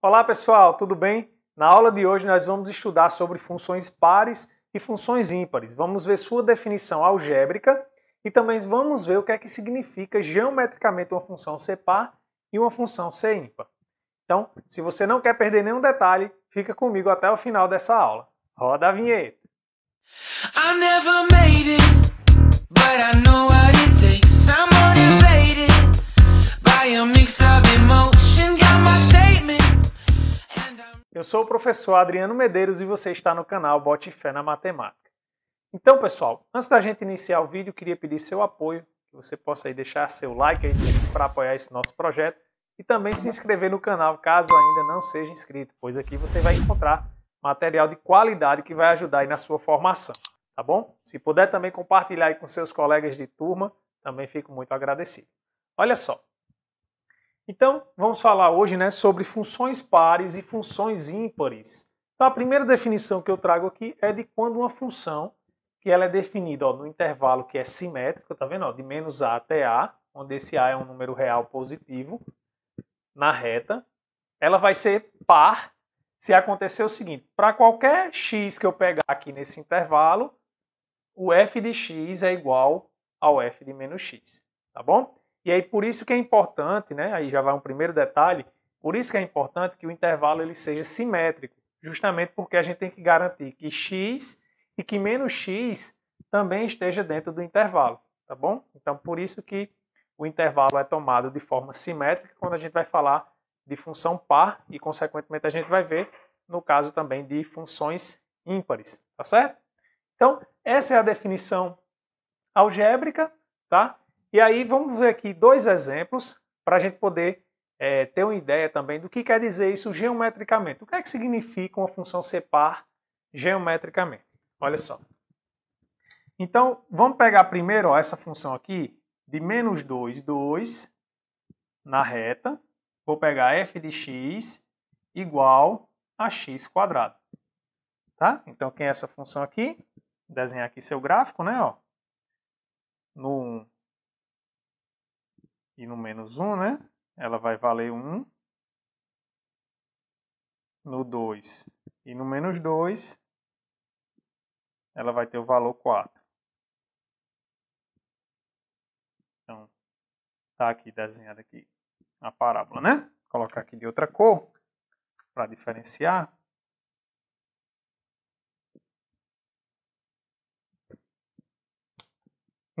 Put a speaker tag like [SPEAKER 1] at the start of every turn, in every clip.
[SPEAKER 1] Olá pessoal, tudo bem? Na aula de hoje nós vamos estudar sobre funções pares e funções ímpares. Vamos ver sua definição algébrica e também vamos ver o que é que significa geometricamente uma função ser par e uma função ser ímpar. Então, se você não quer perder nenhum detalhe, fica comigo até o final dessa aula. Roda a vinheta! I never made it, but I sou o professor Adriano Medeiros e você está no canal Bote Fé na Matemática. Então, pessoal, antes da gente iniciar o vídeo, queria pedir seu apoio, que você possa aí deixar seu like para apoiar esse nosso projeto e também se inscrever no canal caso ainda não seja inscrito, pois aqui você vai encontrar material de qualidade que vai ajudar aí na sua formação, tá bom? Se puder também compartilhar aí com seus colegas de turma, também fico muito agradecido. Olha só, então, vamos falar hoje né, sobre funções pares e funções ímpares. Então, a primeira definição que eu trago aqui é de quando uma função, que ela é definida ó, no intervalo que é simétrico, tá vendo? Ó, de menos a até a, onde esse a é um número real positivo, na reta, ela vai ser par se acontecer o seguinte, para qualquer x que eu pegar aqui nesse intervalo, o f de x é igual ao f de menos x, tá bom? E aí por isso que é importante, né? Aí já vai um primeiro detalhe. Por isso que é importante que o intervalo ele seja simétrico, justamente porque a gente tem que garantir que x e que menos x também esteja dentro do intervalo, tá bom? Então por isso que o intervalo é tomado de forma simétrica quando a gente vai falar de função par e consequentemente a gente vai ver no caso também de funções ímpares, tá certo? Então, essa é a definição algébrica, tá? E aí vamos ver aqui dois exemplos para a gente poder é, ter uma ideia também do que quer dizer isso geometricamente. O que é que significa uma função par geometricamente? Olha só. Então, vamos pegar primeiro ó, essa função aqui de menos 2, 2 na reta. Vou pegar f de x igual a x quadrado. Tá? Então, quem é essa função aqui? Desenhar aqui seu gráfico, né? Ó. No e no menos 1, né? Ela vai valer 1. No 2 e no menos 2, ela vai ter o valor 4. Então, está aqui desenhada aqui a parábola, né? Vou colocar aqui de outra cor para diferenciar.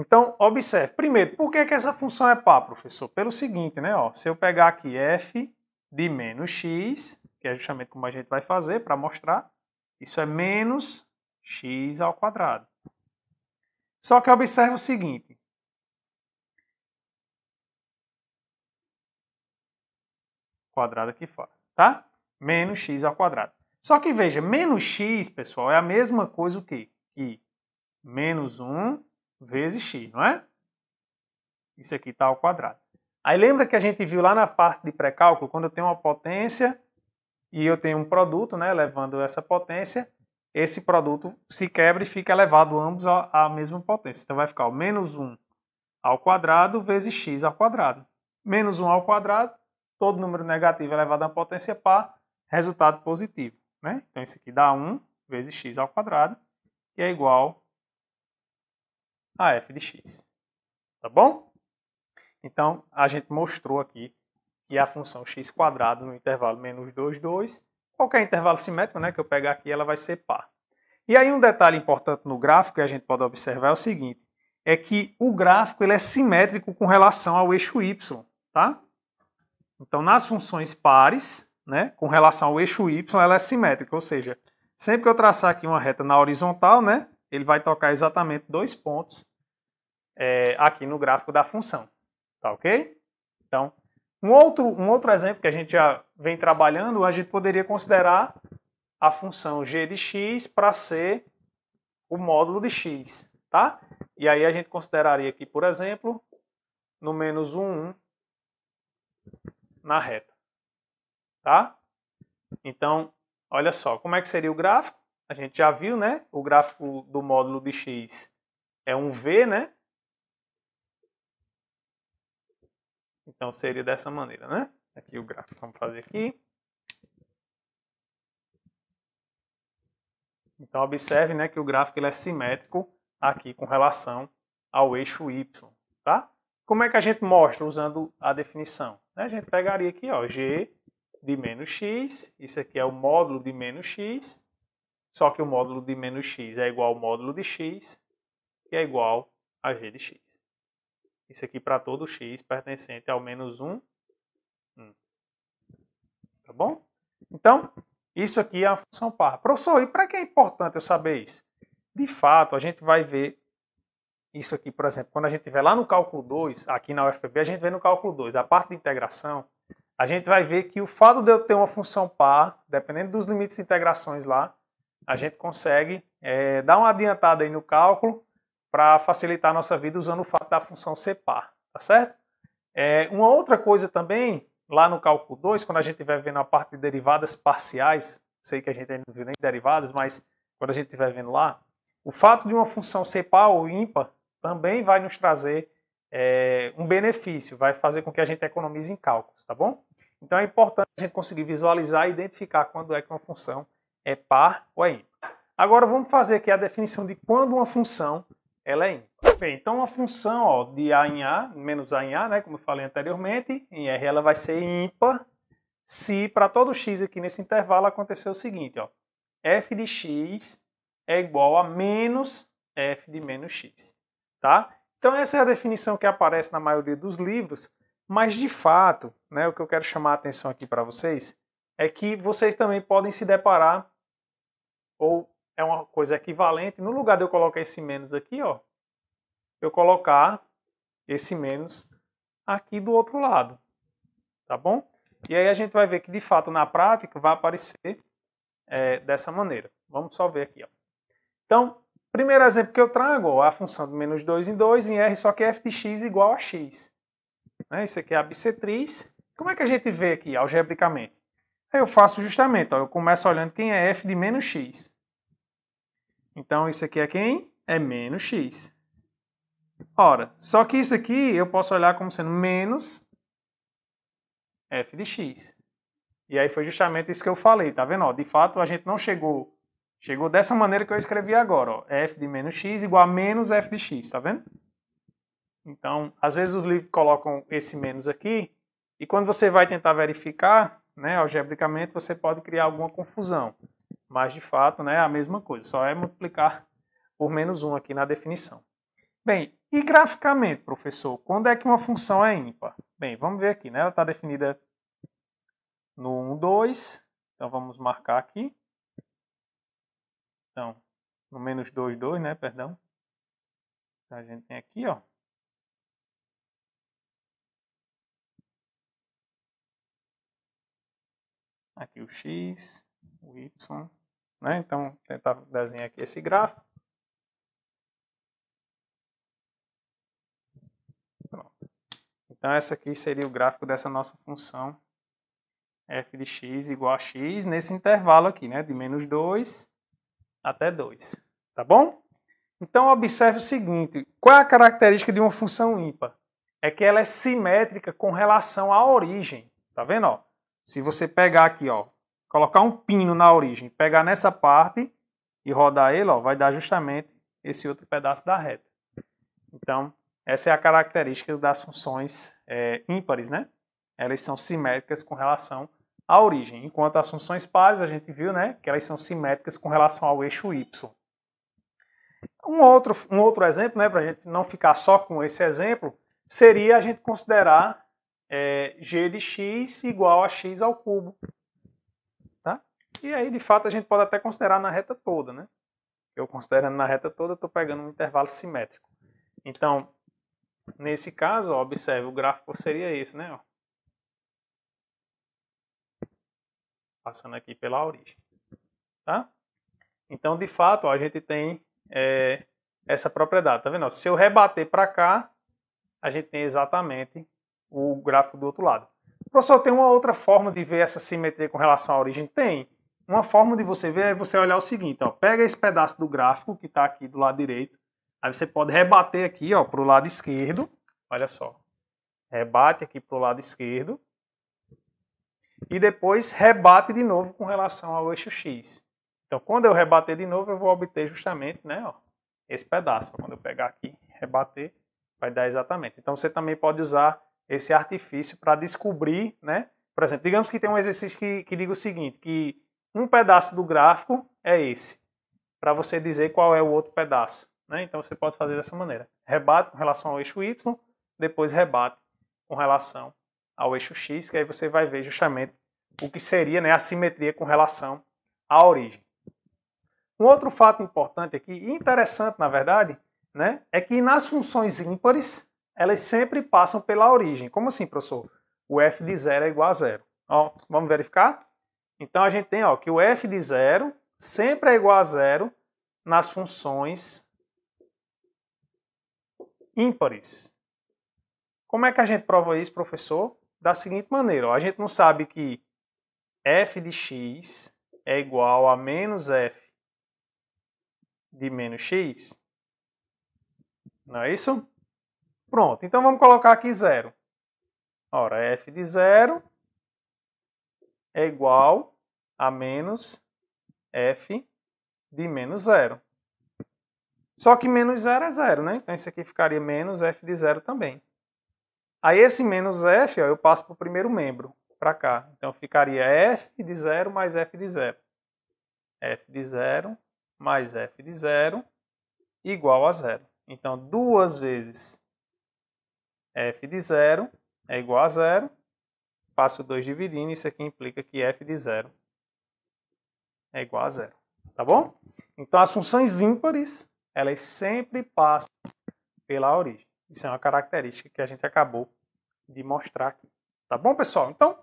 [SPEAKER 1] Então, observe. Primeiro, por que, que essa função é par, professor? Pelo seguinte, né? Ó, se eu pegar aqui f de menos x, que é justamente como a gente vai fazer para mostrar, isso é menos x ao quadrado. Só que observe o seguinte. Quadrado aqui fora, tá? Menos x ao quadrado. Só que veja, menos x, pessoal, é a mesma coisa o quê? que menos 1 vezes x, não é? Isso aqui está ao quadrado. Aí lembra que a gente viu lá na parte de pré-cálculo, quando eu tenho uma potência e eu tenho um produto, né, elevando essa potência, esse produto se quebra e fica elevado ambos à mesma potência. Então vai ficar o menos 1 ao quadrado vezes x ao quadrado. Menos 1 ao quadrado, todo número negativo elevado à potência par, resultado positivo. Né? Então isso aqui dá 1 vezes x ao quadrado, que é igual a ah, é f de x. Tá bom? Então, a gente mostrou aqui que a função x quadrado no intervalo menos 2, 2, qualquer intervalo simétrico né, que eu pegar aqui, ela vai ser par. E aí um detalhe importante no gráfico que a gente pode observar é o seguinte, é que o gráfico ele é simétrico com relação ao eixo y, tá? Então, nas funções pares, né, com relação ao eixo y, ela é simétrica, ou seja, sempre que eu traçar aqui uma reta na horizontal, né, ele vai tocar exatamente dois pontos é, aqui no gráfico da função. Tá ok? Então, um outro, um outro exemplo que a gente já vem trabalhando, a gente poderia considerar a função g de x para ser o módulo de x, tá? E aí a gente consideraria aqui, por exemplo, no menos 1, 1 na reta, tá? Então, olha só, como é que seria o gráfico? A gente já viu, né? O gráfico do módulo de x é um V, né? Então seria dessa maneira, né? Aqui o gráfico, vamos fazer aqui. Então observe, né, que o gráfico ele é simétrico aqui com relação ao eixo y, tá? Como é que a gente mostra usando a definição? A gente pegaria aqui, ó, g de menos x, isso aqui é o módulo de menos x, só que o módulo de menos x é igual ao módulo de x, que é igual a g de x. Isso aqui para todo x pertencente ao menos 1, Tá bom? Então, isso aqui é a função par. Professor, e para que é importante eu saber isso? De fato, a gente vai ver isso aqui, por exemplo, quando a gente tiver lá no cálculo 2, aqui na UFPB, a gente vê no cálculo 2 a parte de integração, a gente vai ver que o fato de eu ter uma função par, dependendo dos limites de integrações lá, a gente consegue é, dar uma adiantada aí no cálculo para facilitar a nossa vida usando o fato da função ser par, tá certo? É, uma outra coisa também, lá no cálculo 2, quando a gente estiver vendo a parte de derivadas parciais, sei que a gente ainda não viu nem derivadas, mas quando a gente estiver vendo lá, o fato de uma função ser par ou ímpar também vai nos trazer é, um benefício, vai fazer com que a gente economize em cálculos, tá bom? Então é importante a gente conseguir visualizar e identificar quando é que uma função é par ou é ímpar. Agora vamos fazer aqui a definição de quando uma função ela é ímpar. Bem, então a função ó, de A em A, menos A em A, né, como eu falei anteriormente, em R ela vai ser ímpar se para todo x aqui nesse intervalo acontecer o seguinte, ó, f de x é igual a menos f de menos x, tá? Então essa é a definição que aparece na maioria dos livros, mas de fato, né, o que eu quero chamar a atenção aqui para vocês é que vocês também podem se deparar ou é uma coisa equivalente. No lugar de eu colocar esse menos aqui, ó, eu colocar esse menos aqui do outro lado, tá bom? E aí a gente vai ver que, de fato, na prática, vai aparecer é, dessa maneira. Vamos só ver aqui, ó. Então, primeiro exemplo que eu trago é a função de menos 2 em 2 em R, só que é f de x igual a x. Né? Isso aqui é a bissetriz. Como é que a gente vê aqui, algebricamente? eu faço justamente, ó, eu começo olhando quem é f de menos x. Então isso aqui é quem? É menos x. Ora, só que isso aqui eu posso olhar como sendo menos f de x. E aí foi justamente isso que eu falei, tá vendo? Ó, de fato, a gente não chegou... Chegou dessa maneira que eu escrevi agora, ó, f de menos x igual a menos f de x, tá vendo? Então, às vezes os livros colocam esse menos aqui, e quando você vai tentar verificar, né, algebricamente, você pode criar alguma confusão. Mas, de fato, né, é a mesma coisa, só é multiplicar por menos 1 aqui na definição. Bem, e graficamente, professor, quando é que uma função é ímpar? Bem, vamos ver aqui, né? Ela está definida no 1, 2, então vamos marcar aqui. Então, no menos 2, 2, né? Perdão. Então, a gente tem aqui, ó. Aqui o x, o y né? Então, tentar desenhar aqui esse gráfico. Pronto. Então, essa aqui seria o gráfico dessa nossa função f de x igual a x nesse intervalo aqui, né? De menos 2 até 2, tá bom? Então, observe o seguinte, qual é a característica de uma função ímpar? É que ela é simétrica com relação à origem, tá vendo? Ó? Se você pegar aqui, ó, colocar um pino na origem, pegar nessa parte e rodar ele, ó, vai dar justamente esse outro pedaço da reta. Então, essa é a característica das funções é, ímpares, né? Elas são simétricas com relação à origem, enquanto as funções pares, a gente viu, né, que elas são simétricas com relação ao eixo y. Um outro, um outro exemplo, né, para a gente não ficar só com esse exemplo, seria a gente considerar é, g de x igual a x ao cubo, e aí, de fato, a gente pode até considerar na reta toda, né? Eu considerando na reta toda, estou pegando um intervalo simétrico. Então, nesse caso, ó, observe, o gráfico seria esse, né? Ó. Passando aqui pela origem, tá? Então, de fato, ó, a gente tem é, essa propriedade, tá vendo? Ó, se eu rebater para cá, a gente tem exatamente o gráfico do outro lado. Professor, tem uma outra forma de ver essa simetria com relação à origem? Tem. Uma forma de você ver é você olhar o seguinte, ó, pega esse pedaço do gráfico que está aqui do lado direito, aí você pode rebater aqui para o lado esquerdo, olha só, rebate aqui para o lado esquerdo, e depois rebate de novo com relação ao eixo X. Então, quando eu rebater de novo, eu vou obter justamente né, ó, esse pedaço. Quando eu pegar aqui, rebater, vai dar exatamente. Então, você também pode usar esse artifício para descobrir, né? Por exemplo, digamos que tem um exercício que, que diga o seguinte, que um pedaço do gráfico é esse, para você dizer qual é o outro pedaço. Né? Então você pode fazer dessa maneira. Rebate com relação ao eixo Y, depois rebate com relação ao eixo X, que aí você vai ver justamente o que seria né, a simetria com relação à origem. Um outro fato importante aqui, interessante na verdade, né, é que nas funções ímpares, elas sempre passam pela origem. Como assim, professor? O f de zero é igual a zero. Ó, vamos verificar? Então a gente tem ó, que o f de zero sempre é igual a zero nas funções ímpares. Como é que a gente prova isso, professor? Da seguinte maneira, ó, a gente não sabe que f de x é igual a menos f de menos x. Não é isso? Pronto, então vamos colocar aqui zero. Ora, f de zero é igual a menos f de menos zero. Só que menos zero é zero, né? Então isso aqui ficaria menos f de zero também. Aí esse menos f ó, eu passo para o primeiro membro, para cá. Então ficaria f de zero mais f de zero. f de zero mais f de zero igual a zero. Então duas vezes f de zero é igual a zero passo 2 dividindo, isso aqui implica que f de zero é igual a zero, tá bom? Então as funções ímpares, elas sempre passam pela origem. Isso é uma característica que a gente acabou de mostrar aqui. Tá bom, pessoal? Então,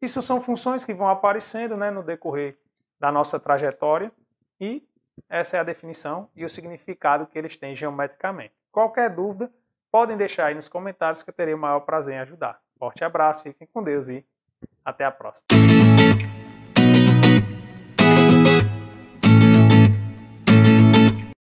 [SPEAKER 1] isso são funções que vão aparecendo né, no decorrer da nossa trajetória e essa é a definição e o significado que eles têm geometricamente. Qualquer dúvida, podem deixar aí nos comentários que eu terei o maior prazer em ajudar. Forte abraço, fiquem com Deus e até a próxima.